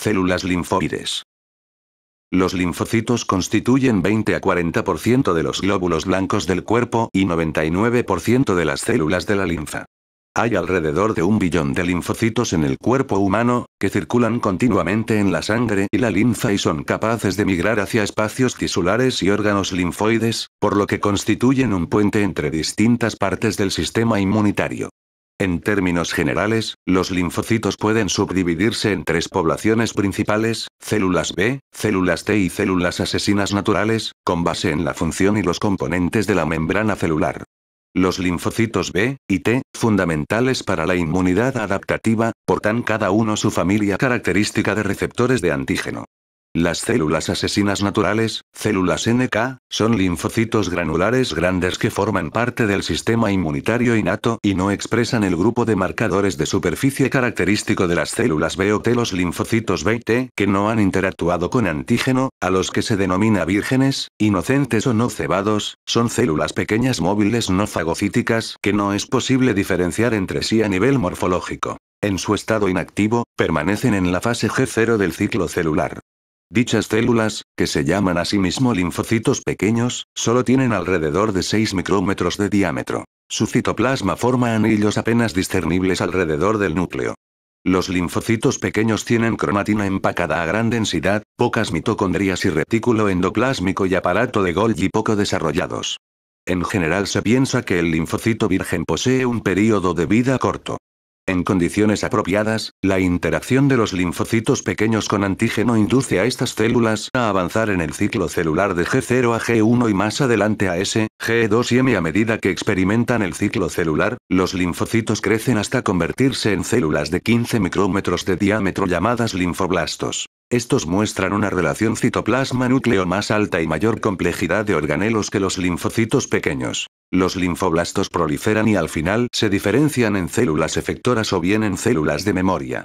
Células linfoides. Los linfocitos constituyen 20 a 40% de los glóbulos blancos del cuerpo y 99% de las células de la linfa. Hay alrededor de un billón de linfocitos en el cuerpo humano, que circulan continuamente en la sangre y la linfa y son capaces de migrar hacia espacios tisulares y órganos linfoides, por lo que constituyen un puente entre distintas partes del sistema inmunitario. En términos generales, los linfocitos pueden subdividirse en tres poblaciones principales, células B, células T y células asesinas naturales, con base en la función y los componentes de la membrana celular. Los linfocitos B y T, fundamentales para la inmunidad adaptativa, portan cada uno su familia característica de receptores de antígeno. Las células asesinas naturales, células NK, son linfocitos granulares grandes que forman parte del sistema inmunitario innato y no expresan el grupo de marcadores de superficie característico de las células B o T. Los linfocitos B y T que no han interactuado con antígeno, a los que se denomina vírgenes, inocentes o no cebados, son células pequeñas móviles no fagocíticas que no es posible diferenciar entre sí a nivel morfológico. En su estado inactivo, permanecen en la fase G0 del ciclo celular. Dichas células, que se llaman asimismo linfocitos pequeños, solo tienen alrededor de 6 micrómetros de diámetro. Su citoplasma forma anillos apenas discernibles alrededor del núcleo. Los linfocitos pequeños tienen cromatina empacada a gran densidad, pocas mitocondrias y retículo endoplásmico y aparato de Golgi poco desarrollados. En general se piensa que el linfocito virgen posee un período de vida corto. En condiciones apropiadas, la interacción de los linfocitos pequeños con antígeno induce a estas células a avanzar en el ciclo celular de G0 a G1 y más adelante a S, G2 y M a medida que experimentan el ciclo celular, los linfocitos crecen hasta convertirse en células de 15 micrómetros de diámetro llamadas linfoblastos. Estos muestran una relación citoplasma-núcleo más alta y mayor complejidad de organelos que los linfocitos pequeños. Los linfoblastos proliferan y al final se diferencian en células efectoras o bien en células de memoria.